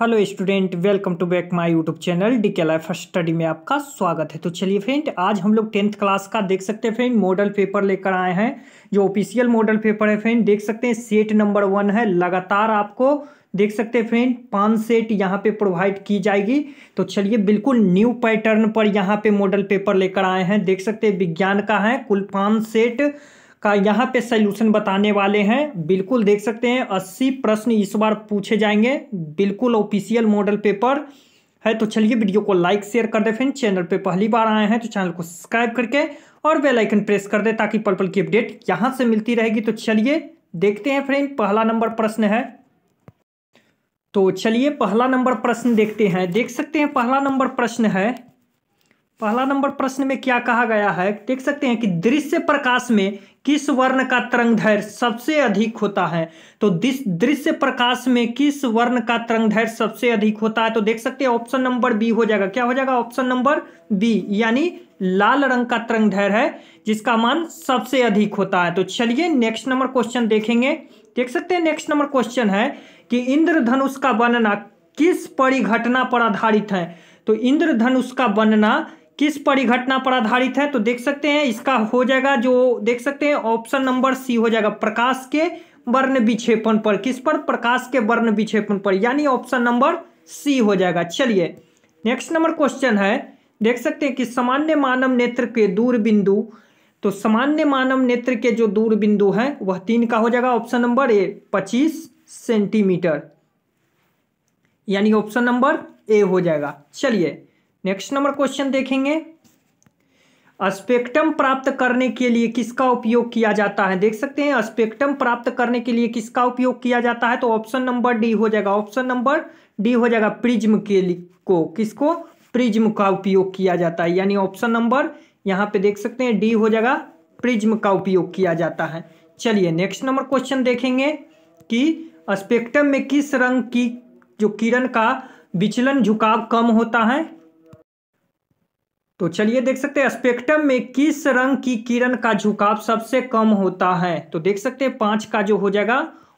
hello student welcome to back my YouTube channel D K life study में आपका स्वागत है तो चलिए फ्रेंड आज हम लोग टेंथ क्लास का देख सकते हैं फ्रेंड मॉडल पेपर लेकर आए हैं जो ऑफिशियल मॉडल पेपर है फ्रेंड देख सकते हैं सेट नंबर वन है लगातार आपको देख सकते हैं फ्रेंड पांच सेट यहाँ पे प्रोवाइड की जाएगी तो चलिए बिल्कुल न्यू पैटर्न पर यहाँ पे मॉडल पेपर लेकर आए हैं देख सकते हैं विज्ञान का है कुल पांच सेट का यहाँ पे सल्यूशन बताने वाले हैं बिल्कुल देख सकते हैं अस्सी प्रश्न इस बार पूछे जाएंगे बिल्कुल ऑफिशियल मॉडल पेपर है तो चलिए वीडियो को लाइक शेयर कर दे फ्रेंड चैनल पे पहली बार आए हैं तो चैनल को सब्सक्राइब करके और बेल आइकन प्रेस कर दे ताकि पल पल की अपडेट यहाँ से मिलती रहेगी तो चलिए देखते हैं फ्रेंड पहला नंबर प्रश्न है तो चलिए पहला नंबर प्रश्न देखते हैं देख सकते हैं पहला नंबर प्रश्न है पहला नंबर प्रश्न में क्या कहा गया है देख सकते हैं कि दृश्य प्रकाश में किस वर्ण का तरंग धैर्य सबसे अधिक होता है तो दृश्य प्रकाश में किस वर्ण का तरंग धैर्य सबसे अधिक होता है तो देख सकते हैं ऑप्शन नंबर बी हो जाएगा क्या हो जाएगा ऑप्शन नंबर बी यानी लाल रंग का तरंग धैर्य है जिसका मान सबसे अधिक होता है तो चलिए नेक्स्ट नंबर क्वेश्चन देखेंगे देख सकते हैं नेक्स्ट नंबर क्वेश्चन है कि इंद्रधनुष का बनना किस परिघटना पर आधारित है तो इंद्रधनुष का बनना किस परिघटना पर आधारित है तो देख सकते हैं इसका हो जाएगा जो देख सकते हैं ऑप्शन नंबर सी हो जाएगा प्रकाश के वर्ण विक्षेपण पर किस पर प्रकाश के वर्ण विक्षेपण पर यानी ऑप्शन नंबर सी हो जाएगा चलिए नेक्स्ट नंबर क्वेश्चन है देख सकते हैं कि सामान्य मानव नेत्र के दूर बिंदु तो सामान्य मानव नेत्र के जो दूर बिंदु है वह तीन का हो जाएगा ऑप्शन नंबर ए पच्चीस सेंटीमीटर यानी ऑप्शन नंबर ए हो जाएगा चलिए नेक्स्ट नंबर क्वेश्चन देखेंगे स्पेक्ट्रम प्राप्त करने के लिए किसका उपयोग किया जाता है देख सकते हैं स्पेक्ट्रम प्राप्त करने के लिए किसका उपयोग किया जाता है तो ऑप्शन नंबर डी हो जाएगा ऑप्शन नंबर डी हो जाएगा प्रिज्म के लिए को किसको प्रिज्म का उपयोग किया जाता है यानी ऑप्शन नंबर यहां पे देख सकते हैं डी हो जाएगा प्रिज्म का उपयोग किया जाता है चलिए नेक्स्ट नंबर क्वेश्चन देखेंगे कि स्पेक्ट्रम में किस रंग की जो किरण का विचलन झुकाव कम होता है तो चलिए देख सकते हैं स्पेक्ट्रम में किस रंग की किरण का झुकाव सबसे कम होता है तो देख सकते हैं पांच का जो हो जाएगा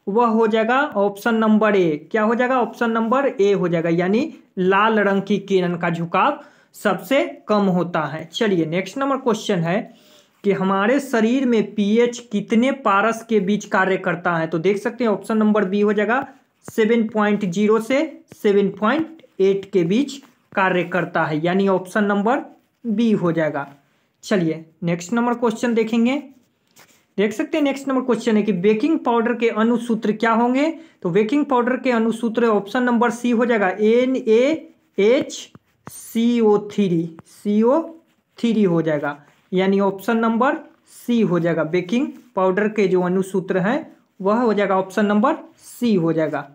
वह हो जाएगा ऑप्शन नंबर ए क्या हो जाएगा ऑप्शन नंबर ए हो जाएगा यानी लाल रंग की किरण का झुकाव सबसे कम होता है चलिए नेक्स्ट नंबर क्वेश्चन है कि हमारे शरीर में पीएच कितने पारस के बीच कार्य करता है तो देख सकते हैं ऑप्शन नंबर बी हो जाएगा सेवन पॉइंट जीरो से सेवन पॉइंट एट के बीच कार्य करता है यानी ऑप्शन नंबर बी हो जाएगा चलिए नेक्स्ट नंबर क्वेश्चन देखेंगे देख सकते हैं नेक्स्ट नंबर क्वेश्चन है कि बेकिंग पाउडर के अनुसूत्र क्या होंगे तो बेकिंग पाउडर के अनुसूत्र ऑप्शन नंबर सी हो जाएगा N A H C O three C O three हो जाएगा यानी ऑप्शन नंबर सी हो जाएगा बेकिंग पाउडर के जो अनुसूत्र हैं वह हो जाएगा ऑप्शन नंबर सी हो जाएगा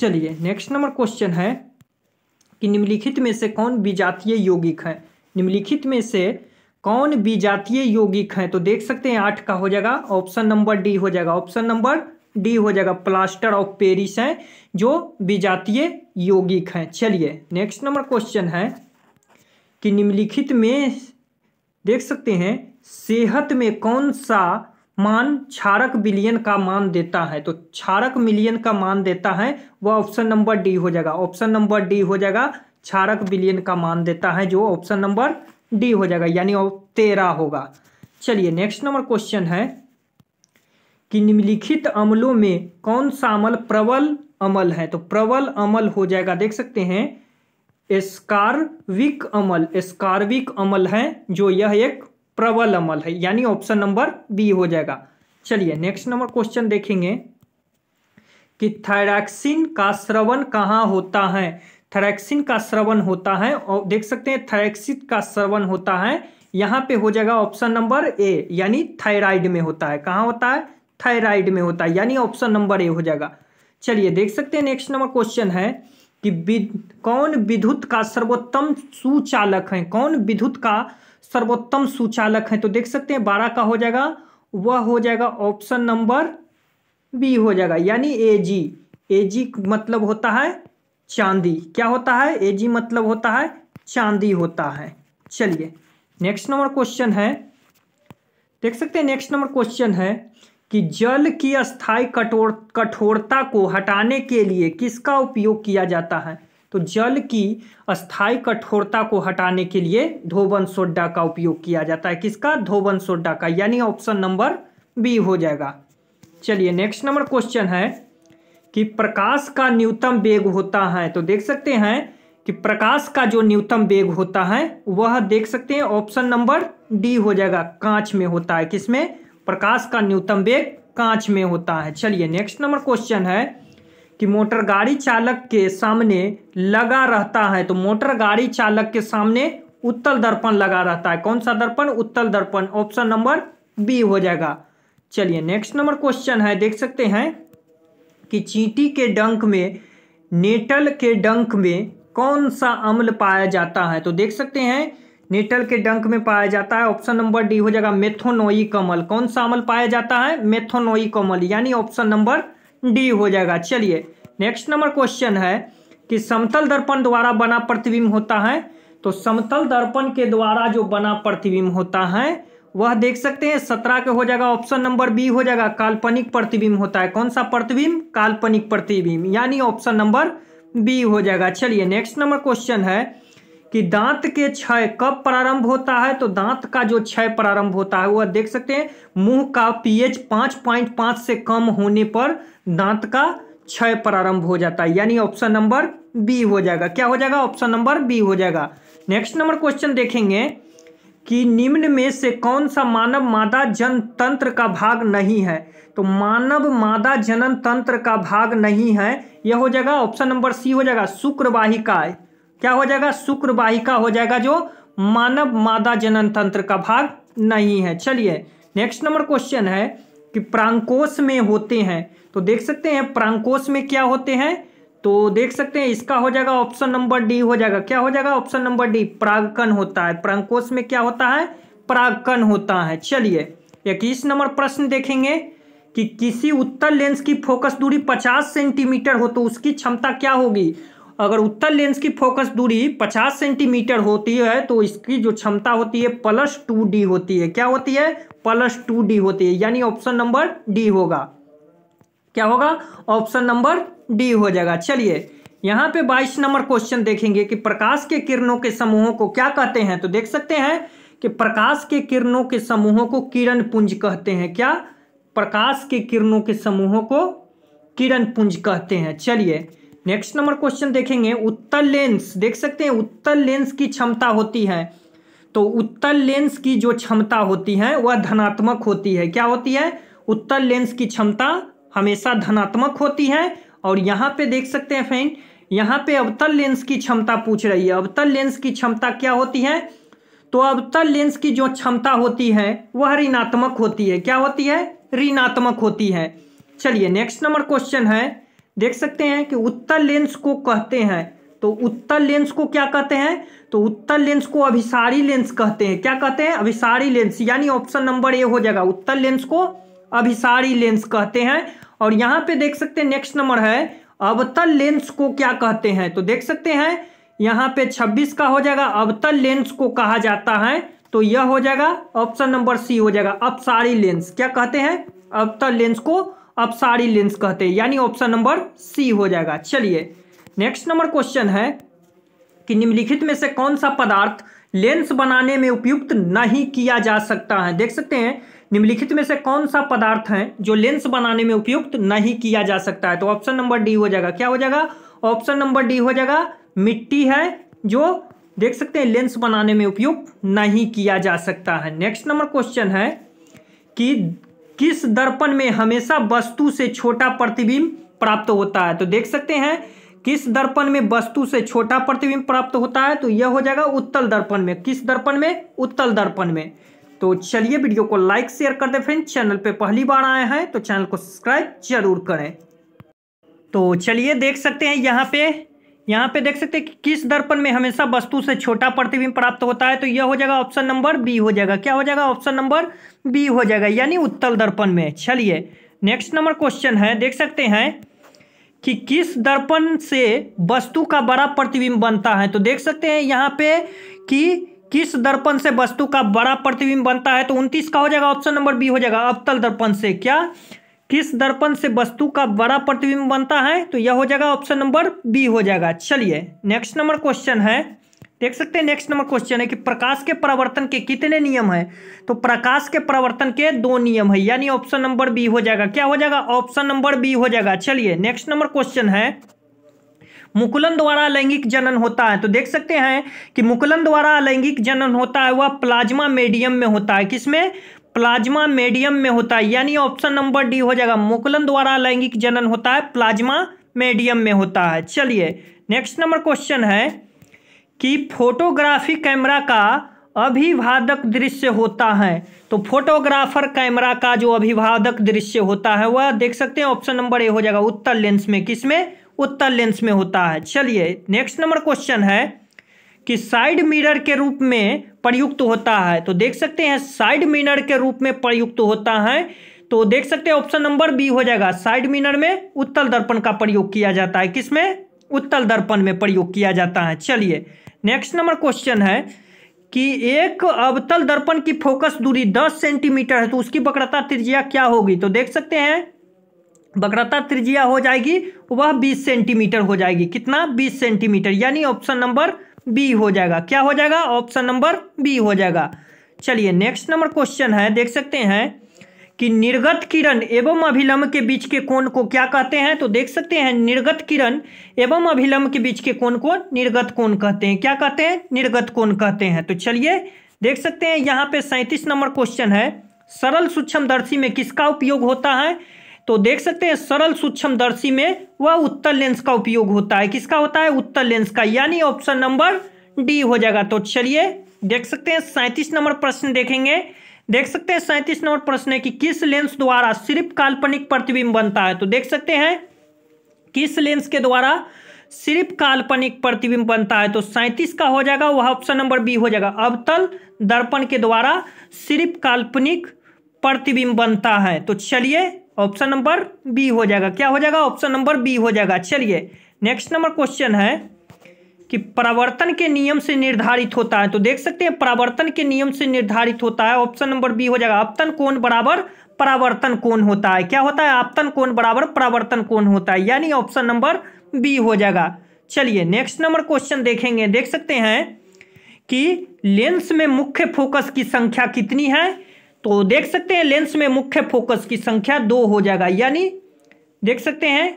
चलिए नेक्स्ट नंबर क्वेश्चन है कि निम्नलिखित में से कौन विजातीय यौगिक है निम्नलिखित में से कौन बीजातीय यौगिक हैं तो देख सकते हैं आठ का हो जाएगा ऑप्शन नंबर डी हो जाएगा ऑप्शन नंबर डी हो जाएगा प्लास्टर ऑफ पेरिस है जो बीजातीय यौगिक हैं चलिए नेक्स्ट नंबर क्वेश्चन है कि निम्नलिखित में देख सकते हैं सेहत में कौन सा मान क्षारक बिलियन का मान देता है तो क्षारक मिलियन का मान देता है वह ऑप्शन नंबर डी हो जाएगा ऑप्शन नंबर डी हो जाएगा क्षारक विलियन का मान देता है जो ऑप्शन नंबर डी हो जाएगा यानी तेरह होगा चलिए नेक्स्ट नंबर क्वेश्चन है कि निम्नलिखित अम्लों में कौन सा अमल प्रबल अमल है तो प्रबल अमल हो जाएगा देख सकते हैं एस्कार्विक अमल एस्कार्विक अमल है जो यह एक प्रबल अमल है यानी ऑप्शन नंबर बी हो जाएगा चलिए नेक्स्ट नंबर क्वेश्चन देखेंगे कि थायरॉक्सिन का श्रवण कहाँ होता है थरैक्सिन का श्रवण होता है और देख सकते हैं थरैक्सिन का श्रवण होता है यहाँ पे हो जाएगा ऑप्शन नंबर ए यानी थायराइड में होता है कहाँ होता है थायराइड में होता है यानी ऑप्शन नंबर ए हो जाएगा चलिए देख सकते हैं नेक्स्ट नंबर क्वेश्चन है कि विद, कौन विद्युत का सर्वोत्तम सुचालक है कौन विद्युत का सर्वोत्तम सुचालक है तो देख सकते हैं बारह का हो जाएगा वह हो जाएगा ऑप्शन नंबर बी हो जाएगा यानी ए जी ए जी मतलब होता है चांदी क्या होता है ए जी मतलब होता है चांदी होता है चलिए नेक्स्ट नंबर क्वेश्चन है देख सकते हैं नेक्स्ट नंबर क्वेश्चन है कि जल की अस्थाई कठोर कठोरता को हटाने के लिए किसका उपयोग किया जाता है तो जल की अस्थाई कठोरता को हटाने के लिए धोबन सोडा का उपयोग किया जाता है किसका धोबन सोडा का यानी ऑप्शन नंबर बी हो जाएगा चलिए नेक्स्ट नंबर क्वेश्चन है कि प्रकाश का न्यूनतम वेग होता है तो देख सकते हैं कि प्रकाश का जो न्यूनतम वेग होता है वह देख सकते हैं ऑप्शन नंबर डी हो जाएगा कांच में होता है किसमें प्रकाश का न्यूनतम वेग कांच में होता है चलिए नेक्स्ट नंबर क्वेश्चन है कि मोटर गाड़ी चालक के सामने लगा रहता है तो मोटर गाड़ी चालक के सामने उत्तल दर्पण लगा रहता है कौन सा दर्पण उत्तल दर्पण ऑप्शन नंबर बी हो जाएगा चलिए नेक्स्ट नंबर क्वेश्चन है देख सकते हैं कि चींटी के डंक में नेटल के डंक में कौन सा अम्ल पाया जाता है तो देख सकते हैं नेटल के डंक में पाया जाता है ऑप्शन नंबर डी हो जाएगा मेथोनोई कमल कौन सा अम्ल पाया जाता है मेथोनोई कमल यानी ऑप्शन नंबर डी हो जाएगा चलिए नेक्स्ट नंबर क्वेश्चन है कि समतल दर्पण द्वारा बना प्रतिबिंब होता है तो समतल दर्पण के द्वारा जो बना प्रतिबिंब होता है वह देख सकते हैं सत्रह के हो जाएगा ऑप्शन नंबर बी हो जाएगा काल्पनिक प्रतिबिंब होता है कौन सा प्रतिबिंब काल्पनिक प्रतिबिंब यानी ऑप्शन नंबर बी हो जाएगा चलिए नेक्स्ट नंबर क्वेश्चन है कि दांत के क्षय कब प्रारंभ होता है तो दांत का जो क्षय प्रारंभ होता है वह देख सकते हैं मुंह का पीएच पाँच पॉइंट पाँच से कम होने पर दांत का क्षय प्रारंभ हो जाता है यानी ऑप्शन नंबर बी हो जाएगा क्या हो जाएगा ऑप्शन नंबर बी हो जाएगा नेक्स्ट नंबर क्वेश्चन देखेंगे कि निम्न में से कौन सा मानव मादा जन तंत्र का भाग नहीं है तो मानव मादा जनन तंत्र का भाग नहीं है यह हो जाएगा ऑप्शन नंबर सी हो जाएगा शुक्रवाहिका क्या हो जाएगा शुक्रवाहिका हो जाएगा जो मानव मादा जनन तंत्र का भाग नहीं है चलिए नेक्स्ट नंबर क्वेश्चन है कि प्रांकोश में होते हैं तो देख सकते हैं प्रांकोश में क्या होते हैं तो देख सकते हैं इसका हो जाएगा ऑप्शन नंबर डी हो जाएगा क्या हो जाएगा ऑप्शन नंबर डी प्रागकन होता है प्रंकोश में क्या होता है प्रागकन होता है चलिए इक्कीस नंबर प्रश्न देखेंगे कि किसी उत्तर लेंस की फोकस दूरी 50 सेंटीमीटर हो तो उसकी क्षमता क्या होगी अगर उत्तर लेंस की फोकस दूरी 50 सेंटीमीटर होती है तो इसकी जो क्षमता होती है प्लस टू डी होती है क्या होती है प्लस टू डी होती है यानी ऑप्शन नंबर डी होगा क्या होगा ऑप्शन नंबर डी हो जाएगा चलिए यहाँ पे 22 नंबर क्वेश्चन देखेंगे कि प्रकाश के किरणों के समूहों को क्या कहते हैं तो देख सकते हैं कि प्रकाश के किरणों के समूहों को किरण पुंज कहते हैं क्या प्रकाश के किरणों के समूहों को किरण पुंज कहते हैं चलिए नेक्स्ट नंबर क्वेश्चन देखेंगे उत्तर लेंस देख सकते हैं उत्तर लेंस की क्षमता होती है तो उत्तर लेंस की जो क्षमता होती है वह धनात्मक होती है क्या होती है उत्तर लेंस की क्षमता हमेशा धनात्मक होती है और यहाँ पे देख सकते हैं फ्रेंड यहाँ पे अवतल लेंस की क्षमता पूछ रही है अवतल लेंस की क्षमता क्या होती है तो अवतल लेंस की जो क्षमता होती है वह ऋणात्मक होती है क्या होती है ऋणात्मक होती है चलिए नेक्स्ट नंबर क्वेश्चन है देख सकते हैं कि उत्तर लेंस को कहते हैं तो उत्तर लेंस को क्या कहते हैं तो उत्तर लेंस को अभिसारी लेंस कहते हैं क्या कहते हैं अभिसारी लेंस यानी ऑप्शन नंबर ए हो जाएगा उत्तर लेंस को अभिसारी लेंस कहते हैं और यहाँ पे देख सकते हैं नेक्स्ट नंबर है अवतल लेंस को क्या कहते हैं तो देख सकते हैं यहाँ पे 26 का हो जाएगा अवतल लेंस को कहा जाता है तो यह हो जाएगा ऑप्शन नंबर सी हो जाएगा अपसारी लेंस क्या कहते हैं अवतल लेंस को अपसारी लेंस कहते हैं यानी ऑप्शन नंबर सी हो जाएगा चलिए नेक्स्ट नंबर क्वेश्चन है कि निम्नलिखित में से कौन सा पदार्थ लेंस बनाने में उपयुक्त नहीं किया जा सकता है देख सकते हैं निम्नलिखित में से कौन सा पदार्थ है जो लेंस बनाने में उपयुक्त नहीं किया जा सकता है तो ऑप्शन नंबर डी हो जाएगा क्या हो जाएगा ऑप्शन नंबर डी हो जाएगा मिट्टी है जो देख सकते हैं लेंस बनाने में उपयुक्त नहीं किया जा सकता है नेक्स्ट नंबर क्वेश्चन है कि किस दर्पण में हमेशा वस्तु से छोटा प्रतिबिंब प्राप्त होता है तो देख सकते हैं किस दर्पण में वस्तु से छोटा प्रतिबिंब प्राप्त होता है तो यह हो जाएगा उत्तल दर्पण में किस दर्पण में उत्तल दर्पण में तो चलिए वीडियो को लाइक शेयर कर दें फ्रेंड चैनल पे पहली बार आए हैं तो चैनल को सब्सक्राइब जरूर करें तो चलिए देख सकते हैं यहाँ पे यहाँ पे देख सकते हैं कि किस दर्पण में हमेशा वस्तु से छोटा प्रतिबिंब प्राप्त होता है तो यह हो जाएगा ऑप्शन नंबर बी हो जाएगा क्या हो जाएगा ऑप्शन नंबर बी हो जाएगा यानी उत्तल दर्पण में चलिए नेक्स्ट नंबर क्वेश्चन है देख सकते हैं कि किस दर्पण से वस्तु का बड़ा प्रतिबिंब बनता है तो देख सकते हैं यहाँ पे कि किस दर्पण से वस्तु का बड़ा प्रतिबिंब बनता है तो उनतीस का हो जाएगा ऑप्शन नंबर बी हो जाएगा अवतल दर्पण से क्या किस दर्पण से वस्तु का बड़ा प्रतिबिंब बनता है तो यह हो जाएगा ऑप्शन नंबर बी हो जाएगा चलिए नेक्स्ट नंबर क्वेश्चन है देख सकते हैं नेक्स्ट नंबर क्वेश्चन है कि प्रकाश के परावर्तन के कितने नियम हैं तो प्रकाश के परावर्तन के दो नियम है यानी ऑप्शन नंबर बी हो जाएगा क्या हो जाएगा ऑप्शन नंबर बी हो जाएगा चलिए नेक्स्ट नंबर क्वेश्चन है मुकुलन द्वारा लैंगिक जनन होता है तो देख सकते हैं कि मुकुलन द्वारा लैंगिक जनन होता है वह प्लाज्मा मीडियम में होता है किसमें प्लाज्मा मीडियम में होता है यानी ऑप्शन नंबर डी हो जाएगा मुकुलन द्वारा लैंगिक जनन होता है प्लाज्मा मीडियम में होता है चलिए नेक्स्ट नंबर क्वेश्चन है कि फोटोग्राफी कैमरा का अभिवादक दृश्य होता है तो फोटोग्राफर कैमरा का जो अभिवादक दृश्य होता है वह देख सकते हैं ऑप्शन नंबर ए हो जाएगा उत्तर लेंस में किसमें उत्तर लेंस में होता है चलिए नेक्स्ट नंबर क्वेश्चन है कि साइड मिरर के रूप में प्रयुक्त होता है तो देख सकते हैं साइड मिरर के रूप में प्रयुक्त होता है तो देख सकते हैं ऑप्शन नंबर बी हो जाएगा साइड मिरर में उत्तल दर्पण का प्रयोग किया जाता है किसमें उत्तल दर्पण में प्रयोग किया जाता है चलिए नेक्स्ट नंबर क्वेश्चन है कि एक अवतल दर्पण की फोकस दूरी 10 सेंटीमीटर है तो उसकी वक्रता त्रिज्या क्या होगी तो देख सकते हैं वक्रता त्रिज्या हो जाएगी वह 20 सेंटीमीटर हो जाएगी कितना 20 सेंटीमीटर यानी ऑप्शन नंबर बी हो जाएगा क्या हो जाएगा ऑप्शन नंबर बी हो जाएगा चलिए नेक्स्ट नंबर क्वेश्चन है देख सकते हैं कि निर्गत किरण एवं अभिलंब के बीच के कोण को क्या कहते हैं तो देख सकते हैं निर्गत किरण एवं अभिलंब के बीच के कोण को निर्गत कोण कहते हैं क्या कहते हैं निर्गत कोण कहते हैं तो चलिए देख सकते हैं यहाँ पे सैंतीस नंबर क्वेश्चन है सरल सूक्ष्मदर्शी में किसका उपयोग होता है तो देख सकते हैं सरल सूक्ष्म दर्शी में वह उत्तर लेंस का उपयोग होता है किसका होता है उत्तर लेंस का यानी ऑप्शन नंबर डी हो जाएगा तो चलिए देख सकते हैं सैंतीस नंबर प्रश्न देखेंगे देख सकते हैं सैंतीस नंबर प्रश्न है कि किस लेंस द्वारा सिर्फ काल्पनिक प्रतिबिंब बनता है तो देख सकते हैं किस लेंस के द्वारा सिर्फ काल्पनिक प्रतिबिंब बनता है तो सैंतीस का हो जाएगा वह ऑप्शन नंबर बी हो जाएगा अवतल दर्पण के द्वारा सिर्फ काल्पनिक प्रतिबिंब बनता है तो चलिए ऑप्शन नंबर बी हो जाएगा क्या हो जाएगा ऑप्शन नंबर बी हो जाएगा चलिए नेक्स्ट नंबर क्वेश्चन है कि परावर्तन के नियम से निर्धारित होता है तो देख सकते हैं परावर्तन के नियम से निर्धारित होता है ऑप्शन नंबर बी हो जाएगा अपतन कोण बराबर परावर्तन कोण होता है क्या होता है अपतन कोण बराबर परावर्तन कोण होता है यानी ऑप्शन नंबर बी हो जाएगा चलिए नेक्स्ट नंबर क्वेश्चन देखेंगे देख सकते हैं कि लेंस में मुख्य फोकस की संख्या कितनी है तो देख सकते हैं लेंस में मुख्य फोकस की संख्या दो हो जाएगा यानी देख सकते हैं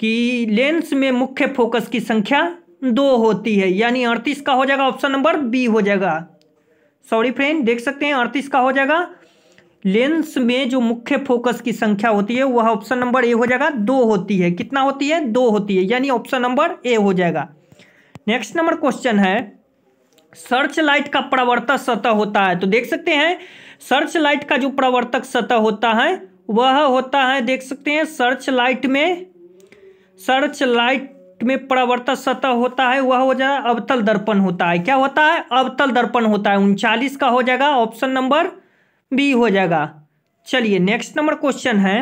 कि लेंस में मुख्य फोकस की संख्या दो होती है यानी अड़तीस का हो जाएगा ऑप्शन नंबर बी हो जाएगा सॉरी फ्रेंड देख सकते हैं अड़तीस का हो जाएगा लेंस में जो मुख्य फोकस की संख्या होती है वह ऑप्शन नंबर ए हो जाएगा दो होती है कितना होती है दो होती है यानी ऑप्शन नंबर ए हो जाएगा नेक्स्ट नंबर क्वेश्चन है सर्च लाइट का प्रवर्तक सतह होता है तो देख सकते हैं सर्च लाइट का जो प्रवर्तक सतह होता है वह होता है देख सकते हैं सर्च लाइट में सर्च लाइट में प्रवर्तक सतह होता है वह हो जाएगा अवतल दर्पण होता है क्या होता है अवतल दर्पण होता है उनचालीस का हो जाएगा ऑप्शन नंबर बी हो जाएगा चलिए नेक्स्ट नंबर क्वेश्चन है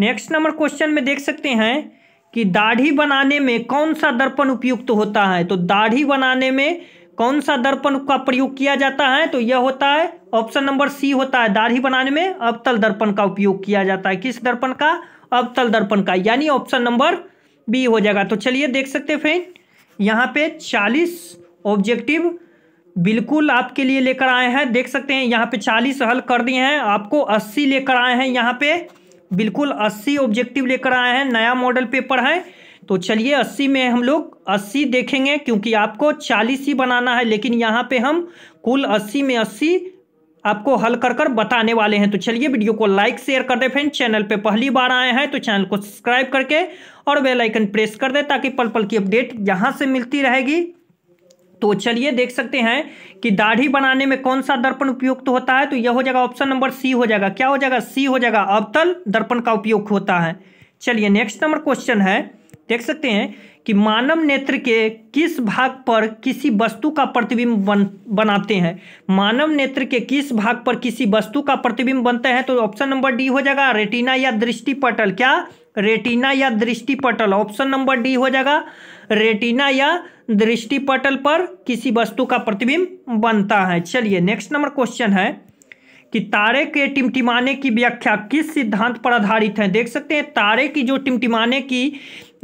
नेक्स्ट नंबर क्वेश्चन में देख सकते हैं कि दाढ़ी बनाने में कौन सा दर्पण उपयुक्त होता है तो दाढ़ी बनाने में कौन सा दर्पण का प्रयोग किया जाता है तो यह होता है ऑप्शन नंबर सी होता है दाढ़ी बनाने में अबतल दर्पण का उपयोग किया जाता है किस दर्पण का अबतल दर्पण का यानी ऑप्शन नंबर बी हो जाएगा तो चलिए देख सकते हैं फ्रेंड यहाँ पे चालीस ऑब्जेक्टिव बिल्कुल आपके लिए लेकर आए हैं देख सकते हैं यहाँ पे चालीस हल कर दिए हैं आपको अस्सी लेकर आए हैं यहाँ पे बिल्कुल अस्सी ऑब्जेक्टिव लेकर आए हैं नया मॉडल पेपर है तो चलिए अस्सी में हम लोग अस्सी देखेंगे क्योंकि आपको चालीस ही बनाना है लेकिन यहाँ पे हम कुल अस्सी में अस्सी आपको हल कर कर बताने वाले हैं तो चलिए वीडियो को लाइक शेयर कर दे फ्रेंड चैनल पे पहली बार आए हैं तो चैनल को सब्सक्राइब करके और बेल आइकन प्रेस कर दे ताकि पल पल की अपडेट यहाँ से मिलती रहेगी तो चलिए देख सकते हैं कि दाढ़ी बनाने में कौन सा दर्पण उपयुक्त होता है तो यह हो जाएगा ऑप्शन नंबर सी हो जाएगा क्या हो जाएगा सी हो जाएगा अवतल दर्पण का उपयोग होता है चलिए नेक्स्ट नंबर क्वेश्चन है देख सकते हैं कि मानव नेत्र के किस भाग पर किसी वस्तु का प्रतिबिंब बन बनाते हैं मानव नेत्र के किस भाग पर किसी वस्तु का प्रतिबिंब बनता है तो ऑप्शन नंबर डी हो जाएगा रेटिना या दृष्टि पटल क्या रेटिना या दृष्टि पटल ऑप्शन नंबर डी हो जाएगा रेटिना या दृष्टि पटल पर किसी वस्तु का प्रतिबिंब बनता है चलिए नेक्स्ट नंबर क्वेश्चन है कि तारे के टिमटिमाने की व्याख्या किस सिद्धांत पर आधारित है देख सकते हैं तारे की जो टिमटिमाने की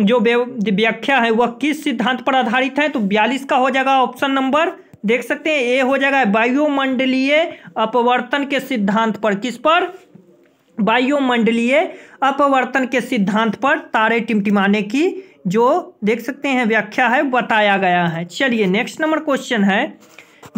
जो व्याख्या है वह किस सिद्धांत पर आधारित है तो बयालीस का हो जाएगा ऑप्शन नंबर देख सकते हैं ए हो जाएगा वायुमंडलीय अपवर्तन के सिद्धांत पर किस पर वायुमंडलीय अपवर्तन के सिद्धांत पर तारे टिमटिमाने की जो देख सकते हैं व्याख्या है बताया गया है चलिए नेक्स्ट नंबर क्वेश्चन है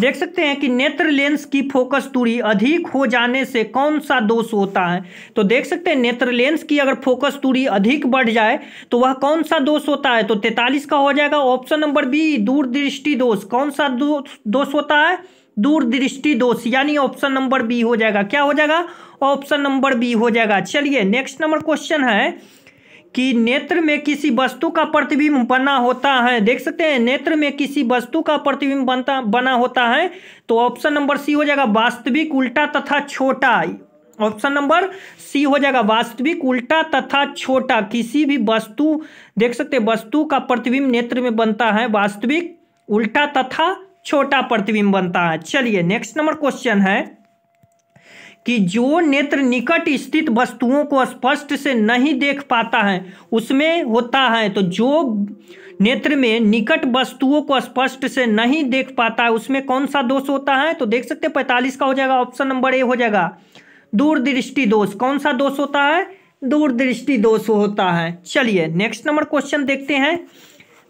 देख सकते हैं कि नेत्र लेंस की फोकस दूरी अधिक हो जाने से कौन सा दोष होता है तो देख सकते हैं नेत्र लेंस की अगर फोकस दूरी अधिक बढ़ जाए तो वह कौन सा दोष होता है तो तैतालीस का हो जाएगा ऑप्शन नंबर बी दूरदृष्टि दोष कौन सा दोष होता है दूरदृष्टि दोष यानी ऑप्शन नंबर बी हो जाएगा क्या हो जाएगा ऑप्शन नंबर बी हो जाएगा चलिए नेक्स्ट नंबर क्वेश्चन है कि नेत्र में किसी वस्तु का प्रतिबिंब बना होता है देख सकते हैं नेत्र में किसी वस्तु का प्रतिबिंब बनता बना होता है तो ऑप्शन नंबर सी हो जाएगा वास्तविक उल्टा तथा छोटा ऑप्शन नंबर सी हो जाएगा वास्तविक उल्टा तथा छोटा किसी भी वस्तु देख सकते हैं वस्तु का प्रतिबिंब नेत्र में बनता है वास्तविक उल्टा तथा छोटा प्रतिबिंब बनता है चलिए नेक्स्ट नंबर क्वेश्चन है कि जो नेत्र निकट स्थित वस्तुओं को स्पष्ट से नहीं देख पाता है उसमें होता है तो जो नेत्र में निकट वस्तुओं को स्पष्ट से नहीं देख पाता है उसमें कौन सा दोष होता है तो देख सकते हैं पैंतालीस का हो जाएगा ऑप्शन नंबर ए हो जाएगा दूरदृष्टि दोष कौन सा दोष होता है दूरदृष्टि दोष होता है चलिए नेक्स्ट नंबर क्वेश्चन देखते हैं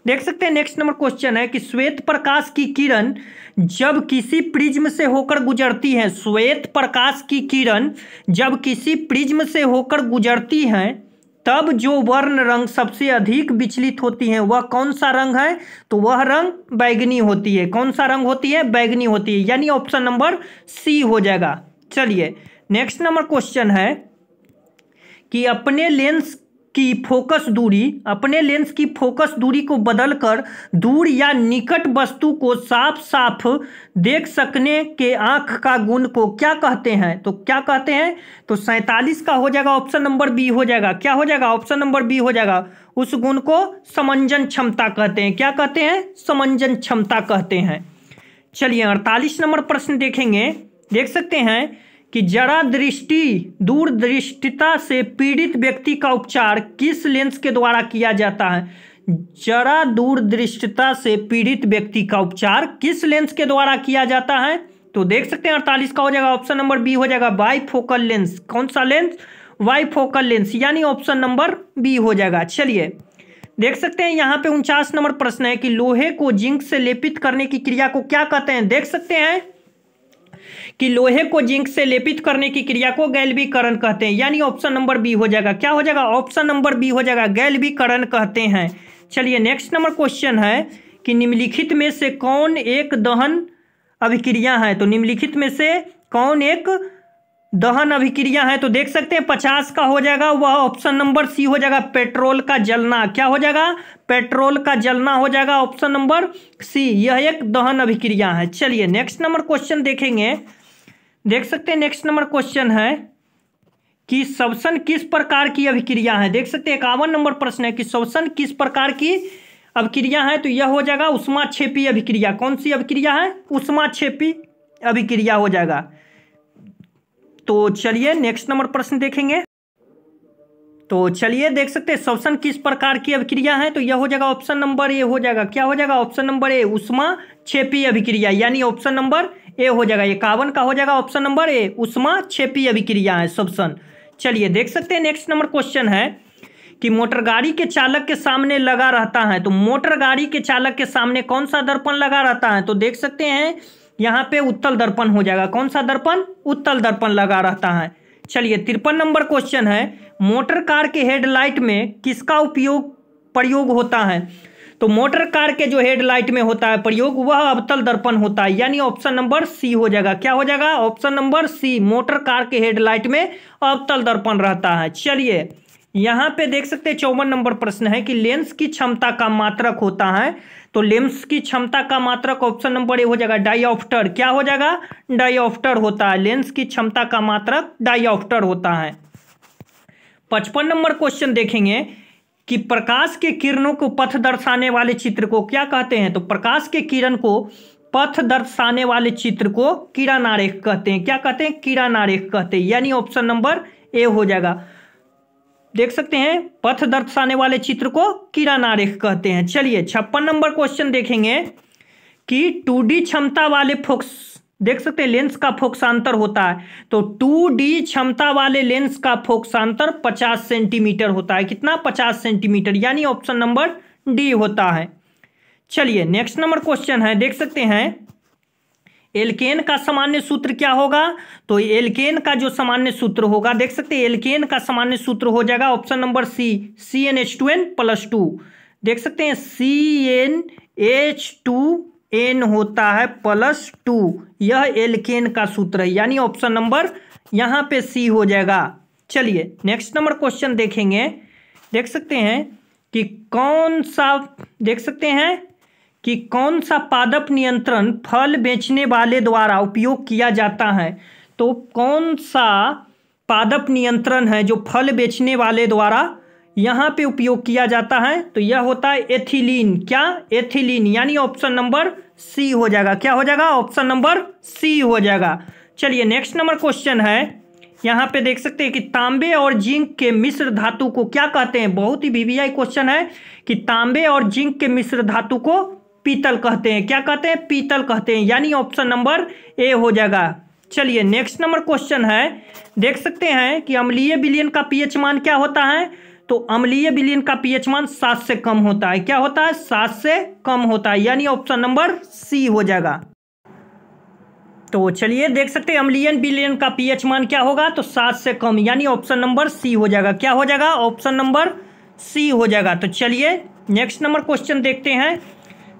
देख सकते हैं नेक्स्ट नंबर क्वेश्चन है कि श्वेत प्रकाश की किरण जब किसी प्रिज्म से होकर गुजरती है श्वेत प्रकाश की किरण जब किसी प्रिज्म से होकर गुजरती है तब जो वर्ण रंग सबसे अधिक विचलित होती है वह कौन सा रंग है तो वह रंग बैगनी होती है कौन सा रंग होती है बैगनी होती है यानी ऑप्शन नंबर सी हो जाएगा चलिए नेक्स्ट नंबर क्वेश्चन है कि अपने लेंस की फोकस दूरी अपने लेंस की फोकस दूरी को बदलकर दूर या निकट वस्तु को साफ साफ देख सकने के आंख का गुण को क्या कहते हैं तो क्या कहते हैं तो सैंतालीस का हो जाएगा ऑप्शन नंबर बी हो जाएगा क्या हो जाएगा ऑप्शन नंबर बी हो जाएगा उस गुण को समंजन क्षमता कहते हैं क्या कहते हैं समंजन क्षमता कहते हैं चलिए अड़तालीस नंबर प्रश्न देखेंगे देख सकते हैं कि जरा दृष्टि दूरदृष्टिता से पीड़ित व्यक्ति का उपचार किस लेंस के द्वारा किया जाता है जरा दूरदृष्टता से पीड़ित व्यक्ति का उपचार किस लेंस के द्वारा किया जाता है तो देख सकते हैं अड़तालीस का हो जाएगा ऑप्शन नंबर बी हो जाएगा बाई फोकल लेंस कौन सा लेंस वाई फोकल लेंस यानी ऑप्शन नंबर बी हो जाएगा चलिए देख सकते हैं यहाँ पे उनचास नंबर प्रश्न है कि लोहे को जिंक से लेपित करने की क्रिया को क्या कहते हैं देख सकते हैं कि लोहे को जिंक से लेपित करने की क्रिया को गैलवीकरण कहते हैं यानी ऑप्शन नंबर बी हो जाएगा क्या हो जाएगा ऑप्शन नंबर बी हो जाएगा गैलवीकरण कहते हैं चलिए नेक्स्ट नंबर क्वेश्चन है कि निम्नलिखित में से कौन एक दहन अभिक्रिया है तो निम्नलिखित में से कौन एक दहन अभिक्रिया है तो देख सकते हैं पचास का हो जाएगा वह ऑप्शन नंबर सी हो जाएगा पेट्रोल का जलना क्या हो जाएगा पेट्रोल का जलना हो जाएगा ऑप्शन नंबर सी यह एक दहन अभिक्रिया है चलिए नेक्स्ट नंबर क्वेश्चन देखेंगे देख सकते हैं नेक्स्ट नंबर क्वेश्चन है कि श्वसन किस प्रकार की अभिक्रिया है देख सकते हैं इक्यावन नंबर प्रश्न है कि श्वसन किस प्रकार की अभिक्रिया है तो यह हो जाएगा उष्मा छेपी अभिक्रिया कौन सी अभिक्रिया है उष्मा छेपी अभिक्रिया हो जाएगा तो चलिए नेक्स्ट नंबर प्रश्न देखेंगे तो चलिए देख सकते हैं श्वसन किस प्रकार की अभिक्रिया है तो यह हो जाएगा ऑप्शन नंबर ए हो जाएगा क्या हो जाएगा ऑप्शन नंबर ए उष्मा छेपी अभिक्रिया यानी ऑप्शन नंबर ए हो जाएगा ये कार्बन का हो जाएगा ऑप्शन नंबर ए उष्मा छेपी अभिक्रिया है सबसन चलिए देख सकते हैं नेक्स्ट नंबर क्वेश्चन है कि मोटर गाड़ी के चालक के सामने लगा रहता है तो मोटर गाड़ी के चालक के सामने कौन सा दर्पण लगा रहता है तो देख सकते हैं यहाँ पे उत्तल दर्पण हो जाएगा कौन सा दर्पण उत्तल दर्पण लगा रहता है चलिए तिरपन नंबर क्वेश्चन है मोटर कार के हेडलाइट में किसका उपयोग प्रयोग होता है तो मोटर कार के जो हेडलाइट में होता है प्रयोग वह अवतल दर्पण होता है यानी ऑप्शन नंबर सी हो जाएगा क्या हो जाएगा option number C motor car के हेडलाइट में अवतल दर्पण रहता है चलिए यहाँ पे देख सकते हैं चौवन नंबर प्रश्न है कि लेंस की क्षमता का मात्रक होता है तो लेंस की क्षमता का मात्रक ऑप्शन नंबर ए हो जाएगा डाइऑफ्टर क्या हो जाएगा डाइऑफ्टर होता है लेंस की क्षमता का मात्रक डाइऑफ्टर होता है पचपन नंबर क्वेश्चन देखेंगे कि प्रकाश के किरणों को पथ दर्शाने वाले चित्र को क्या कहते हैं तो प्रकाश के किरण को पथ दर्शाने वाले चित्र को नारेख कहते हैं क्या कहते हैं नारेख कहते हैं यानी ऑप्शन नंबर ए हो जाएगा देख सकते हैं पथ दर्शाने वाले चित्र को नारेख कहते हैं चलिए छप्पन नंबर क्वेश्चन देखेंगे कि टू क्षमता वाले फोक्स देख सकते हैं लेंस का फोक्सांतर होता है तो 2D क्षमता वाले लेंस का फोक्सांतर 50 सेंटीमीटर होता है कितना 50 सेंटीमीटर यानी ऑप्शन नंबर डी होता है चलिए नेक्स्ट नंबर क्वेश्चन है देख सकते हैं एलकेन का सामान्य सूत्र क्या होगा तो एलकेन का जो सामान्य सूत्र होगा देख सकते हैं एलकेन का सामान्य सूत्र हो जाएगा option number C C N H two N plus two देख सकते हैं C N H two N होता है प्लस टू यह एल्केन का सूत्र है यानी ऑप्शन नंबर यहाँ पे सी हो जाएगा चलिए नेक्स्ट नंबर क्वेश्चन देखेंगे देख सकते हैं कि कौन सा देख सकते हैं कि कौन सा पादप नियंत्रण फल बेचने वाले द्वारा उपयोग किया जाता है तो कौन सा पादप नियंत्रण है जो फल बेचने वाले द्वारा यहाँ पे उपयोग किया जाता है तो यह होता है एथिलीन क्या एथिलीन यानी ऑप्शन नंबर सी हो जाएगा क्या हो जाएगा ऑप्शन नंबर सी हो जाएगा चलिए नेक्स्ट नंबर क्वेश्चन है यहाँ पे देख सकते हैं कि तांबे और जिंक के मिश्र धातु को क्या कहते हैं बहुत ही वीवीआई क्वेश्चन है कि तांबे और जिंक के मिश्र धातु को पीतल कहते हैं क्या कहते हैं पीतल कहते हैं यानी ऑप्शन नंबर ए हो जाएगा चलिए नेक्स्ट नंबर क्वेश्चन है देख सकते हैं कि अम्लीय बिलियन का पीएच मान क्या होता है तो अम्लीय विलियन का पीएच मान सात से कम होता है क्या होता है सात से कम होता है यानी ऑप्शन नंबर सी हो जाएगा तो चलिए देख सकते हैं अम्लीयन विलियन का पीएच मान क्या होगा तो सात से कम यानी ऑप्शन नंबर सी हो जाएगा क्या हो जाएगा ऑप्शन नंबर सी हो जाएगा तो चलिए नेक्स्ट नंबर क्वेश्चन देखते हैं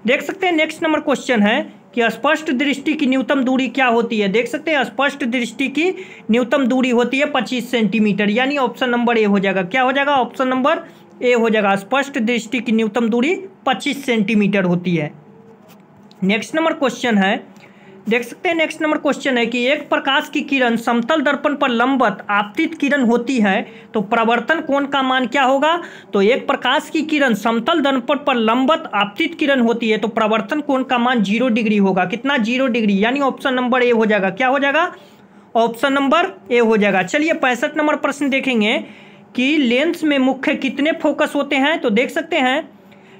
देख सकते हैं नेक्स्ट नंबर क्वेश्चन है कि स्पष्ट दृष्टि की न्यूनतम दूरी क्या होती है देख सकते हैं स्पष्ट दृष्टि की न्यूनतम दूरी होती है पच्चीस सेंटीमीटर यानी ऑप्शन नंबर ए हो जाएगा क्या हो जाएगा ऑप्शन नंबर ए हो जाएगा स्पष्ट दृष्टि की न्यूनतम दूरी पच्चीस सेंटीमीटर होती है नेक्स्ट नंबर क्वेश्चन है देख सकते हैं नेक्स्ट नंबर क्वेश्चन है कि एक प्रकाश की किरण समतल दर्पण पर लंबत आपतित किरण होती है तो प्रवर्तन कोण का मान क्या होगा तो एक प्रकाश की किरण समतल दर्पण पर लंबत आपतित किरण होती है तो प्रवर्तन कोण का मान जीरो डिग्री होगा कितना जीरो डिग्री यानी ऑप्शन नंबर ए हो जाएगा क्या हो जाएगा ऑप्शन नंबर ए हो जाएगा चलिए पैंसठ नंबर प्रश्न देखेंगे कि लेंस में मुख्य कितने फोकस होते हैं तो देख सकते हैं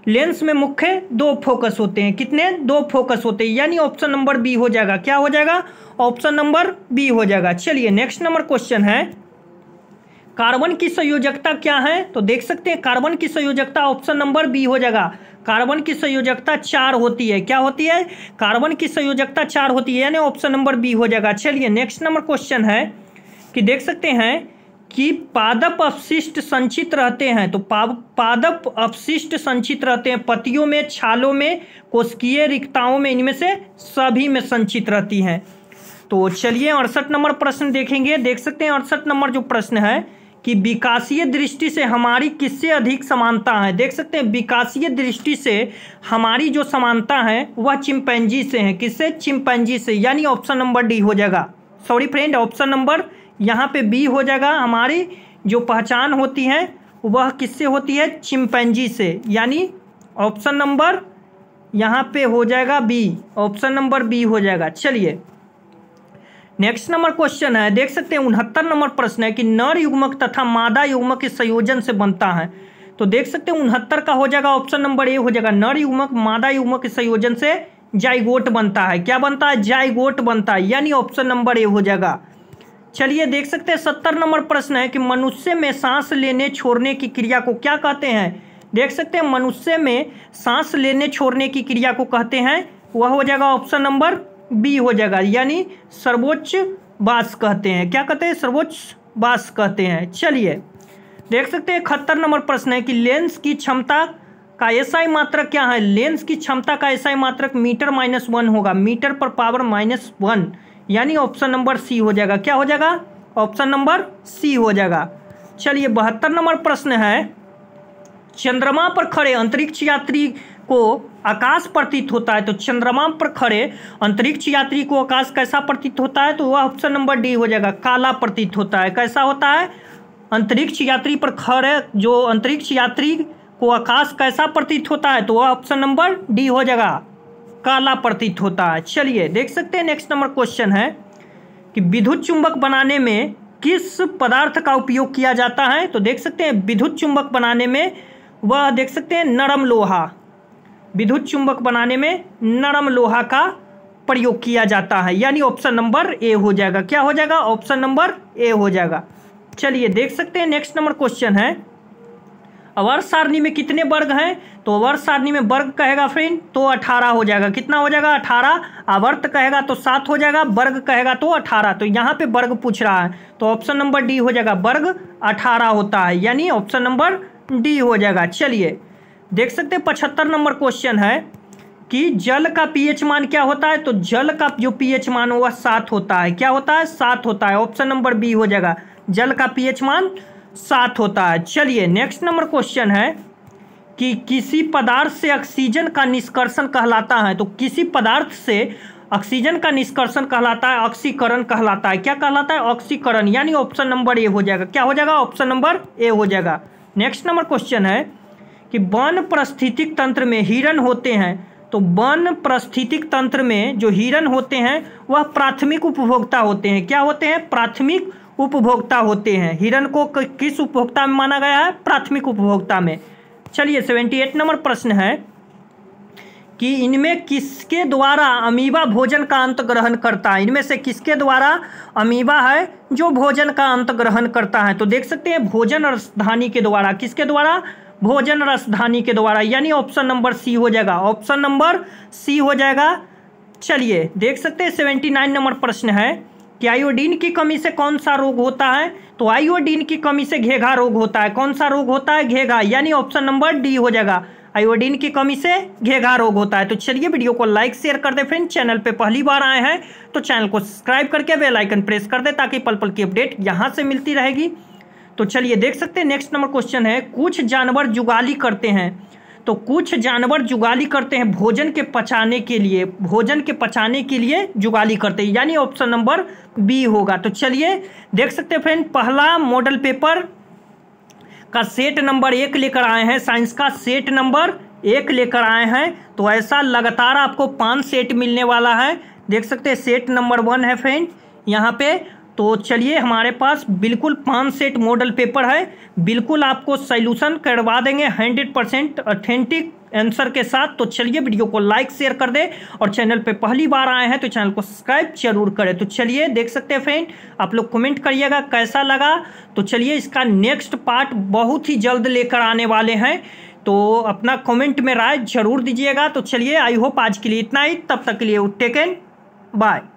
लेंस में मुख्य दो फोकस होते हैं कितने दो फोकस होते हैं यानी ऑप्शन नंबर बी हो जाएगा क्या हो जाएगा ऑप्शन नंबर बी हो जाएगा चलिए नेक्स्ट नंबर क्वेश्चन है कार्बन की संयोजकता क्या है तो देख सकते हैं कार्बन की संयोजकता ऑप्शन नंबर बी हो जाएगा कार्बन की संयोजकता चार होती है क्या होती है कार्बन की संयोजकता चार होती है यानी ऑप्शन नंबर बी हो जाएगा चलिए नेक्स्ट नंबर क्वेश्चन है कि देख सकते हैं कि पादप अपशिष्ट संचित रहते हैं तो पादप अपशिष्ट संचित रहते हैं पतियों में छालों में कोशकीय रिक्ताओं में इनमें से सभी में संचित रहती हैं तो चलिए अड़सठ नंबर प्रश्न देखेंगे देख सकते हैं अड़सठ नंबर जो प्रश्न है कि विकासीय दृष्टि से हमारी किससे अधिक समानता है देख सकते हैं विकासीय दृष्टि से हमारी जो समानता है वह चिंपैंजी से है किससे चिंपैंजी से यानी ऑप्शन नंबर डी हो जाएगा सॉरी फ्रेंड ऑप्शन नंबर यहाँ पे बी हो जाएगा हमारी जो पहचान होती है वह किससे होती है चिमपैंजी से यानी ऑप्शन नंबर यहाँ पे हो जाएगा बी ऑप्शन नंबर बी हो जाएगा चलिए नेक्स्ट नंबर क्वेश्चन है देख सकते हैं उनहत्तर नंबर प्रश्न है कि नर युग्मक तथा मादा युग्मक के संयोजन से बनता है तो देख सकते हैं उनहत्तर का हो जाएगा ऑप्शन नंबर ए हो जाएगा नर युग्मक मादा युग्मक के संयोजन से जाइगोट बनता है क्या बनता है जाइगोट बनता है यानी ऑप्शन नंबर ए हो जाएगा चलिए देख सकते हैं सत्तर नंबर प्रश्न है कि मनुष्य में सांस लेने छोड़ने की क्रिया को क्या कहते हैं देख सकते हैं मनुष्य में सांस लेने छोड़ने की क्रिया को कहते हैं वह हो जाएगा ऑप्शन नंबर बी हो जाएगा यानी सर्वोच्च बास कहते हैं क्या कहते हैं सर्वोच्च बास कहते हैं चलिए देख सकते हैं इकहत्तर नंबर प्रश्न है कि लेंस की क्षमता का एसआई मात्रक क्या है लेंस की क्षमता का एसआई मात्रक मीटर माइनस वन होगा मीटर पर पावर माइनस वन यानी ऑप्शन नंबर सी हो जाएगा क्या हो जाएगा ऑप्शन नंबर सी हो जाएगा चलिए बहत्तर नंबर प्रश्न है चंद्रमा पर खड़े अंतरिक्ष यात्री को आकाश प्रतीत होता है तो चंद्रमा पर खड़े अंतरिक्ष यात्री को आकाश कैसा प्रतीत होता है तो वह ऑप्शन नंबर डी हो जाएगा काला प्रतीत होता है कैसा होता है अंतरिक्ष यात्री पर खड़े जो अंतरिक्ष यात्री को आकाश कैसा प्रतीत होता है तो वह ऑप्शन नंबर डी हो जाएगा काला प्रतीत होता है चलिए देख सकते हैं नेक्स्ट नंबर क्वेश्चन है कि विद्युत चुंबक बनाने में किस पदार्थ का उपयोग किया जाता है तो देख सकते हैं विद्युत चुंबक बनाने में वह देख सकते हैं नरम लोहा विद्युत चुंबक बनाने में नरम लोहा का प्रयोग किया जाता है यानी ऑप्शन नंबर ए हो जाएगा क्या हो जाएगा ऑप्शन नंबर ए हो जाएगा चलिए देख सकते हैं नेक्स्ट नंबर क्वेश्चन है वर्ष सारणी में कितने वर्ग हैं तो वर्ष सारणी में वर्ग कहेगा फ्रेंड तो अठारह हो जाएगा कितना हो जाएगा अठारह अवर्त कहेगा तो सात हो जाएगा वर्ग कहेगा तो अठारह तो यहाँ पे वर्ग पूछ रहा है तो ऑप्शन नंबर डी हो जाएगा वर्ग अठारह होता है यानी ऑप्शन नंबर डी हो जाएगा चलिए देख सकते पचहत्तर नंबर क्वेश्चन है कि जल का पीएच मान क्या होता है तो जल का जो पीएच मान हुआ सात होता है क्या होता है सात होता है ऑप्शन नंबर बी हो जाएगा जल का पीएच मान सात होता है चलिए नेक्स्ट नंबर क्वेश्चन है कि किसी पदार्थ से ऑक्सीजन का निष्कर्षण कहलाता है तो किसी पदार्थ से ऑक्सीजन का निष्कर्षण कहलाता है ऑक्सीकरण कहलाता है क्या कहलाता है ऑक्सीकरण यानी ऑप्शन नंबर ए हो जाएगा क्या हो जाएगा ऑप्शन नंबर ए हो जाएगा नेक्स्ट नंबर क्वेश्चन है कि वन परिस्थितिक तंत्र में हिरण होते हैं तो वन परिस्थितिक तंत्र में जो हिरण होते हैं वह प्राथमिक उपभोक्ता होते हैं क्या होते हैं प्राथमिक उपभोक्ता होते हैं हिरण को किस उपभोक्ता में माना गया है प्राथमिक उपभोक्ता में चलिए सेवेंटी एट नंबर प्रश्न है कि इनमें किसके द्वारा अमीबा भोजन का अंत ग्रहण करता है इनमें से किसके द्वारा अमीबा है जो भोजन का अंत ग्रहण करता है तो देख सकते हैं भोजन रसधानी के द्वारा किसके द्वारा भोजन रसधानी के द्वारा यानी ऑप्शन नंबर सी हो जाएगा ऑप्शन नंबर सी हो जाएगा चलिए देख सकते हैं सेवेंटी नाइन नंबर प्रश्न है कि आयोडीन की कमी से कौन सा रोग होता है तो आयोडीन की कमी से घेघा रोग होता है कौन सा रोग होता है घेघा यानी ऑप्शन नंबर डी हो जाएगा आयोडीन की कमी से घेघा रोग होता है तो चलिए वीडियो को लाइक शेयर कर दे फ्रेंड चैनल पे पहली बार आए हैं तो चैनल को सब्सक्राइब करके बेल आइकन प्रेस कर दे ताकि पल पल की अपडेट यहाँ से मिलती रहेगी तो चलिए देख सकते हैं नेक्स्ट नंबर क्वेश्चन है कुछ जानवर जुगाली करते हैं तो कुछ जानवर जुगाली करते हैं भोजन के पचाने के लिए भोजन के पचाने के लिए जुगाली करते हैं यानी ऑप्शन नंबर बी होगा तो चलिए देख सकते हैं फ्रेंड पहला मॉडल पेपर का सेट नंबर एक लेकर आए हैं साइंस का सेट नंबर एक लेकर आए हैं तो ऐसा लगातार आपको पांच सेट मिलने वाला है देख सकते हैं सेट नंबर वन है फ्रेंड यहाँ पे तो चलिए हमारे पास बिल्कुल पाँच सेट मॉडल पेपर है बिल्कुल आपको सल्यूशन करवा देंगे हंड्रेड परसेंट ऑथेंटिक आंसर के साथ तो चलिए वीडियो को लाइक शेयर कर दें और चैनल पे पहली बार आए हैं तो चैनल को सब्सक्राइब जरूर करें तो चलिए देख सकते हैं फ्रेंड आप लोग कमेंट करिएगा कैसा लगा तो चलिए इसका नेक्स्ट पार्ट बहुत ही जल्द लेकर आने वाले हैं तो अपना कमेंट में राय जरूर दीजिएगा तो चलिए आई होप आज के लिए इतना ही तब तक के लिए टेकन बाय